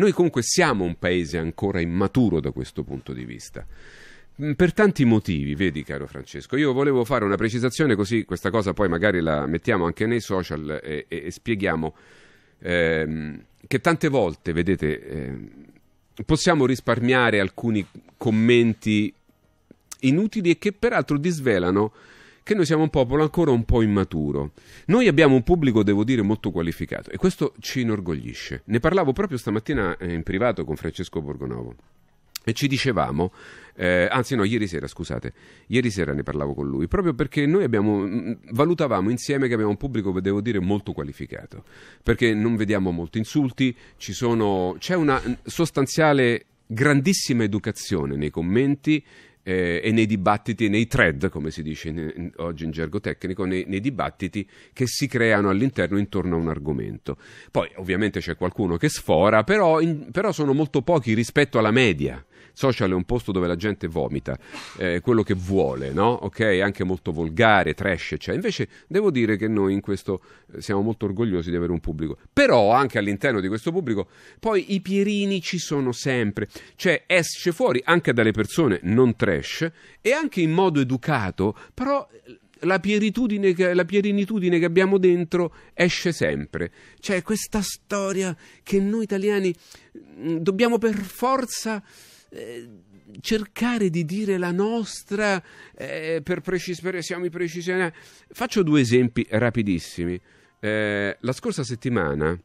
Noi comunque siamo un paese ancora immaturo da questo punto di vista mm, per tanti motivi, vedi caro Francesco, io volevo fare una precisazione così questa cosa poi magari la mettiamo anche nei social e, e, e spieghiamo ehm, che tante volte, vedete, ehm, possiamo risparmiare alcuni commenti inutili e che peraltro disvelano che noi siamo un popolo ancora un po' immaturo. Noi abbiamo un pubblico, devo dire, molto qualificato e questo ci inorgoglisce. Ne parlavo proprio stamattina eh, in privato con Francesco Borgonovo. E ci dicevamo, eh, anzi no, ieri sera, scusate, ieri sera ne parlavo con lui, proprio perché noi abbiamo, mm, mm, valutavamo insieme che abbiamo un pubblico, devo dire, molto qualificato, perché non vediamo molti insulti, sono, c'è una mm, sostanziale grandissima educazione nei commenti eh, e nei dibattiti, nei thread, come si dice in, in, oggi in gergo tecnico, nei, nei, dibattiti che si creano all'interno intorno a un argomento. Poi ovviamente c'è qualcuno che sfora, però, in, però sono molto pochi rispetto alla media. Social è un posto dove la gente vomita eh, quello che vuole, no? Ok, anche molto volgare, trash, eccetera. Invece devo dire che noi in questo eh, siamo molto orgogliosi di avere un pubblico. Però anche all'interno di questo pubblico poi i pierini ci sono sempre. Cioè esce fuori anche dalle persone non trash e anche in modo educato, però eh, la pieritudine, la pierinitudine che abbiamo dentro esce sempre. C'è cioè, questa storia che noi italiani mm, dobbiamo per forza eh, cercare di dire la nostra eh, per precisare, siamo i precisioni. Faccio due esempi rapidissimi. Eh, la scorsa settimana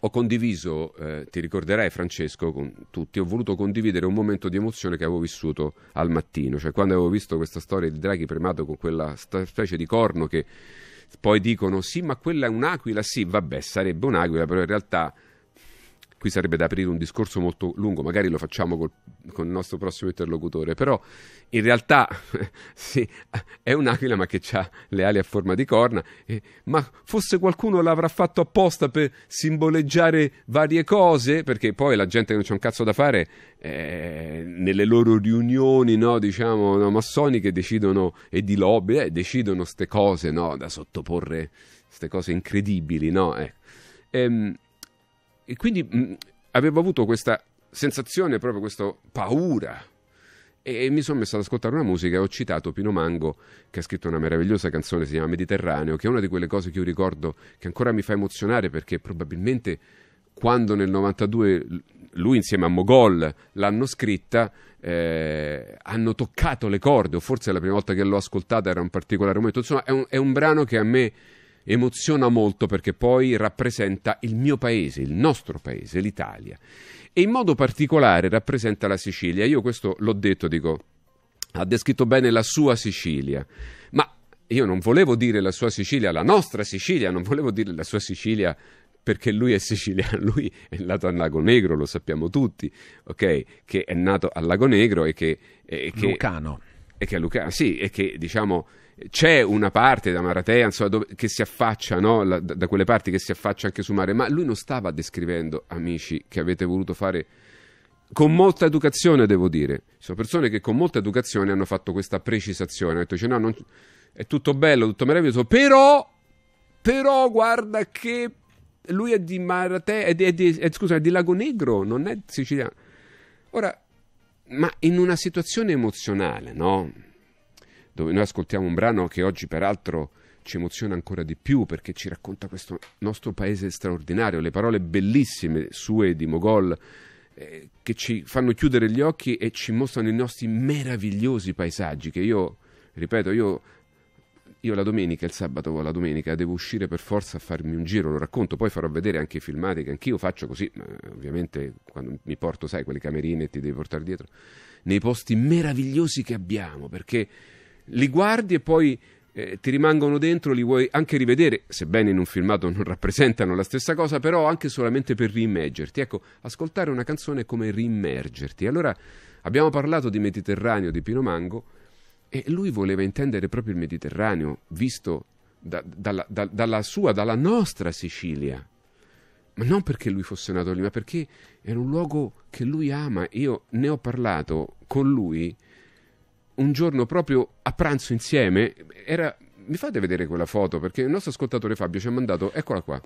ho condiviso, eh, ti ricorderai Francesco, con tutti, ho voluto condividere un momento di emozione che avevo vissuto al mattino, cioè quando avevo visto questa storia di Draghi premato con quella specie di corno che poi dicono sì ma quella è un'aquila, sì vabbè sarebbe un'aquila, però in realtà qui sarebbe da aprire un discorso molto lungo, magari lo facciamo col, con il nostro prossimo interlocutore, però in realtà sì, è un'aquila ma che ha le ali a forma di corna, eh, ma forse qualcuno l'avrà fatto apposta per simboleggiare varie cose, perché poi la gente che non c'è un cazzo da fare eh, nelle loro riunioni no, diciamo, no, massoniche decidono, e di lobby, eh, decidono queste cose no, da sottoporre, queste cose incredibili, no? Ecco. Ehm, e quindi mh, mm, avevo avuto questa sensazione, proprio questa paura. E, mi sono messo ad ascoltare una musica e ho citato Pino Mango, che ha scritto una meravigliosa canzone, si chiama Mediterraneo, che è una di quelle cose che io ricordo che ancora mi fa emozionare perché probabilmente quando nel 92 lui insieme a Mogol l'hanno scritta, eh, hanno toccato le corde, o forse la prima volta che l'ho ascoltata era un particolare momento. Insomma, è un, è un brano che a me emoziona molto perché poi rappresenta il mio paese, il nostro paese, l'Italia. E in modo particolare rappresenta la Sicilia. Io questo l'ho detto, dico, ha descritto bene la sua Sicilia, ma io non volevo dire la sua Sicilia, la nostra Sicilia, non volevo dire la sua Sicilia perché lui è siciliano, lui è nato a Lago Negro, lo sappiamo tutti, ok? Che è nato a Lago Negro e che... E che Lucano. E che è Lucano, sì, e che diciamo c'è una parte da Maratea insomma, dove, che si affaccia no? La, da, da quelle parti che si affaccia anche su mare, ma lui non stava descrivendo, amici, che avete voluto fare con molta educazione, devo dire. sono persone che con molta educazione hanno fatto questa precisazione, hanno detto, cioè, no, non, è tutto bello, tutto meraviglioso, però, però guarda che lui è di Maratea, è di, è di, è, scusa, è di Lago Negro, non è siciliano. Ora, ma in una situazione emozionale, no? dove noi ascoltiamo un brano che oggi peraltro ci emoziona ancora di più perché ci racconta questo nostro paese straordinario, le parole bellissime sue di Mogol eh, che ci fanno chiudere gli occhi e ci mostrano i nostri meravigliosi paesaggi che io, ripeto, io, io la domenica, il sabato o la domenica devo uscire per forza a farmi un giro, lo racconto, poi farò vedere anche i filmati che anch'io faccio così, ma ovviamente quando mi porto, sai, quelle camerine ti devi portare dietro, nei posti meravigliosi che abbiamo perché li guardi e poi eh, ti rimangono dentro, li vuoi anche rivedere, sebbene in un filmato non rappresentano la stessa cosa, però anche solamente per rimmergerti. Ecco, ascoltare una canzone è come rimmergerti. Allora abbiamo parlato di Mediterraneo di Pino Mango e lui voleva intendere proprio il Mediterraneo, visto da, dalla, da, dalla sua, dalla nostra Sicilia ma non perché lui fosse nato lì, ma perché era un luogo che lui ama. Io ne ho parlato con lui un giorno proprio a pranzo insieme, era... mi fate vedere quella foto perché il nostro ascoltatore Fabio ci ha mandato, eccola qua,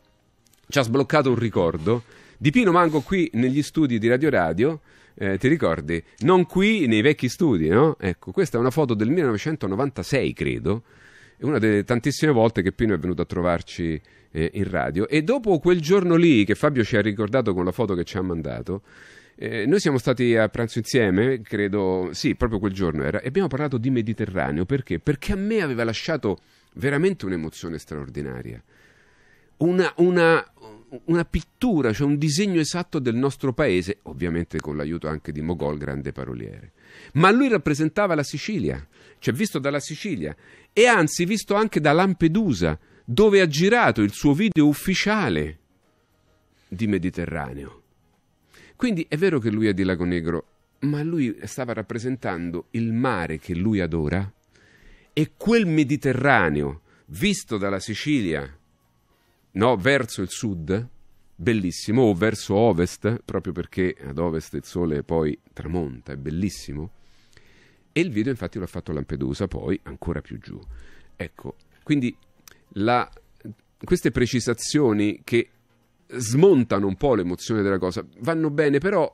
ci ha sbloccato un ricordo di Pino Mango qui negli studi di Radio Radio. Eh, ti ricordi? Non qui nei vecchi studi, no? Ecco, questa è una foto del 1996, credo. È una delle tantissime volte che Pino è venuto a trovarci eh, in radio. E dopo quel giorno lì, che Fabio ci ha ricordato con la foto che ci ha mandato, eh, noi siamo stati a pranzo insieme, credo, sì, proprio quel giorno era, e abbiamo parlato di Mediterraneo. Perché? Perché a me aveva lasciato veramente un'emozione straordinaria. Una, una, una, pittura, cioè un disegno esatto del nostro paese, ovviamente con l'aiuto anche di Mogol, grande paroliere. Ma lui rappresentava la Sicilia, cioè visto dalla Sicilia, e anzi visto anche da Lampedusa, dove ha girato il suo video ufficiale di Mediterraneo. Quindi è vero che lui è di Lago Negro, ma lui stava rappresentando il mare che lui adora e quel Mediterraneo visto dalla Sicilia no, verso il sud, bellissimo, o verso ovest, proprio perché ad ovest il sole poi tramonta, è bellissimo. E il video infatti l'ho fatto a Lampedusa, poi ancora più giù. Ecco, quindi la, queste precisazioni che smontano un po' l'emozione della cosa. Vanno bene, però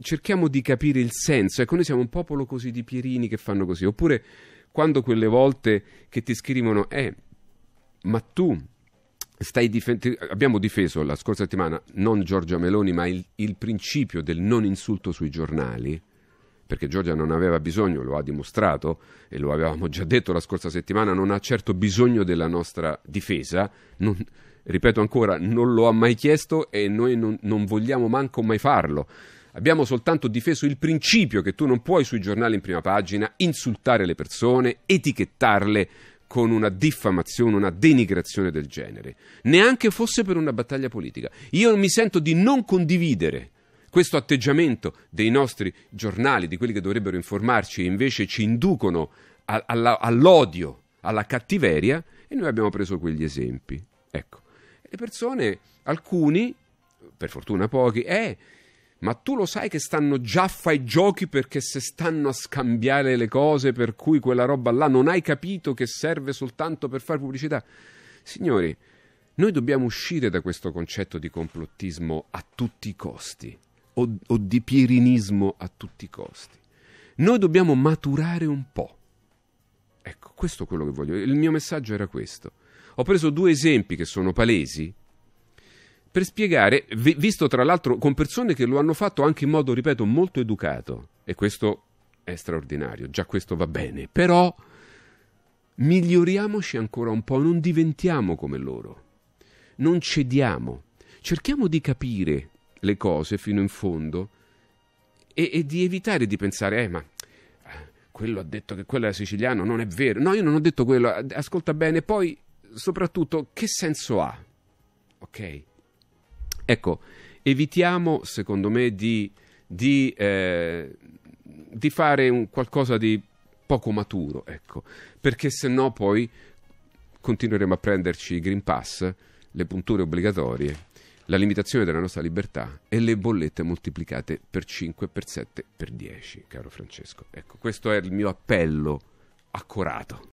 cerchiamo di capire il senso. Ecco, noi siamo un popolo così di Pierini che fanno così. Oppure quando quelle volte che ti scrivono, eh, ma tu stai difendendo. Abbiamo difeso la scorsa settimana non Giorgia Meloni, ma il, il principio del non insulto sui giornali perché Giorgia non aveva bisogno, lo ha dimostrato e lo avevamo già detto la scorsa settimana, non ha certo bisogno della nostra difesa, non, ripeto ancora, non lo ha mai chiesto e noi non, non vogliamo manco mai farlo. Abbiamo soltanto difeso il principio che tu non puoi sui giornali in prima pagina insultare le persone, etichettarle con una diffamazione, una denigrazione del genere, neanche fosse per una battaglia politica. Io mi sento di non condividere questo atteggiamento dei nostri giornali, di quelli che dovrebbero informarci e invece ci inducono all'odio, alla cattiveria, e noi abbiamo preso quegli esempi. Ecco. Le persone, alcuni, per fortuna pochi, eh, ma tu lo sai che stanno già a fai giochi perché se stanno a scambiare le cose per cui quella roba là non hai capito che serve soltanto per fare pubblicità. Signori, noi dobbiamo uscire da questo concetto di complottismo a tutti i costi o, o di pierinismo a tutti i costi. Noi dobbiamo maturare un po'. Ecco, questo è quello che voglio. Il mio messaggio era questo. Ho preso due esempi che sono palesi per spiegare, visto tra l'altro con persone che lo hanno fatto anche in modo, ripeto, molto educato, e questo è straordinario, già questo va bene, però miglioriamoci ancora un po', non diventiamo come loro, non cediamo, cerchiamo di capire le cose fino in fondo e, e di evitare di pensare, eh ma eh, quello ha detto che quello era siciliano, non è vero, no io non ho detto quello, ascolta bene, poi soprattutto che senso ha? Ok? Ecco, evitiamo, secondo me, di, di, eh, di fare qualcosa di poco maturo, ecco, perché se no poi continueremo a prenderci i Green Pass, le punture obbligatorie, la limitazione della nostra libertà e le bollette moltiplicate per 5, per 7, per 10, caro Francesco. Ecco, questo è il mio appello accurato.